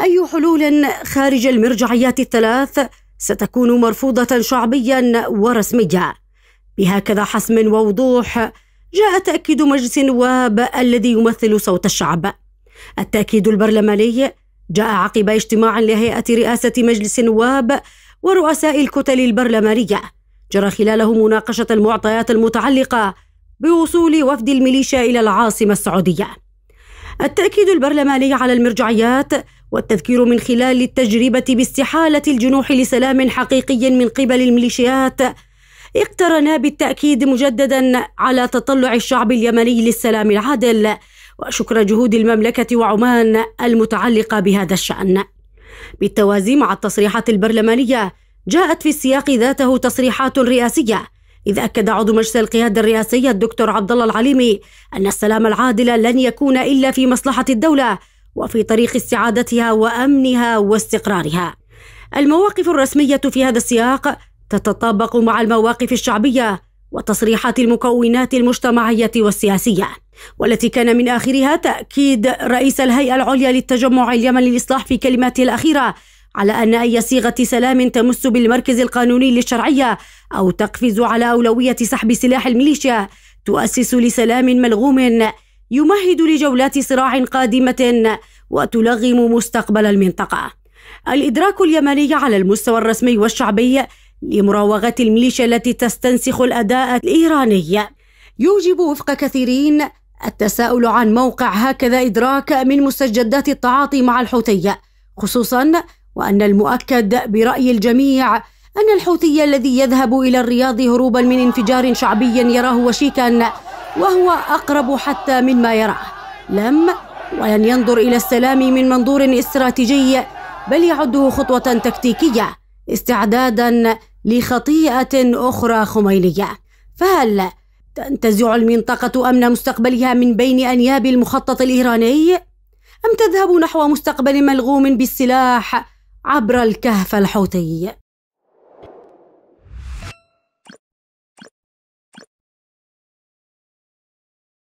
أي حلول خارج المرجعيات الثلاث ستكون مرفوضة شعبيا ورسميا بهكذا حسم ووضوح جاء تأكيد مجلس النواب الذي يمثل صوت الشعب التأكيد البرلماني جاء عقب اجتماع لهيئة رئاسة مجلس النواب ورؤساء الكتل البرلمانية جرى خلاله مناقشة المعطيات المتعلقة بوصول وفد الميليشيا إلى العاصمة السعودية التأكيد البرلماني على المرجعيات والتذكير من خلال التجربة باستحالة الجنوح لسلام حقيقي من قبل الميليشيات اقترنا بالتأكيد مجددا على تطلع الشعب اليمني للسلام العادل وشكر جهود المملكة وعمان المتعلقة بهذا الشأن بالتوازي مع التصريحات البرلمانية جاءت في السياق ذاته تصريحات رئاسية إذ أكد عضو مجلس القيادة الرئاسي الدكتور عبد الله العليمي أن السلام العادل لن يكون إلا في مصلحة الدولة وفي طريق استعادتها وامنها واستقرارها المواقف الرسميه في هذا السياق تتطابق مع المواقف الشعبيه وتصريحات المكونات المجتمعيه والسياسيه والتي كان من اخرها تاكيد رئيس الهيئه العليا للتجمع اليمني للاصلاح في كلماته الاخيره على ان اي صيغه سلام تمس بالمركز القانوني للشرعيه او تقفز على اولويه سحب سلاح الميليشيا تؤسس لسلام ملغوم يمهد لجولات صراع قادمة وتلغم مستقبل المنطقة. الإدراك اليمني على المستوى الرسمي والشعبي لمراوغة الميليشيا التي تستنسخ الأداء الإيراني يوجب وفق كثيرين التساؤل عن موقع هكذا إدراك من مستجدات التعاطي مع الحوثي خصوصا وأن المؤكد برأي الجميع أن الحوثي الذي يذهب إلى الرياض هروبا من انفجار شعبي يراه وشيكا وهو أقرب حتى مما يراه لم ولن ينظر إلى السلام من منظور استراتيجي بل يعده خطوة تكتيكية استعدادا لخطيئة أخرى خمينية فهل تنتزع المنطقة أمن مستقبلها من بين أنياب المخطط الإيراني؟ أم تذهب نحو مستقبل ملغوم بالسلاح عبر الكهف الحوثي؟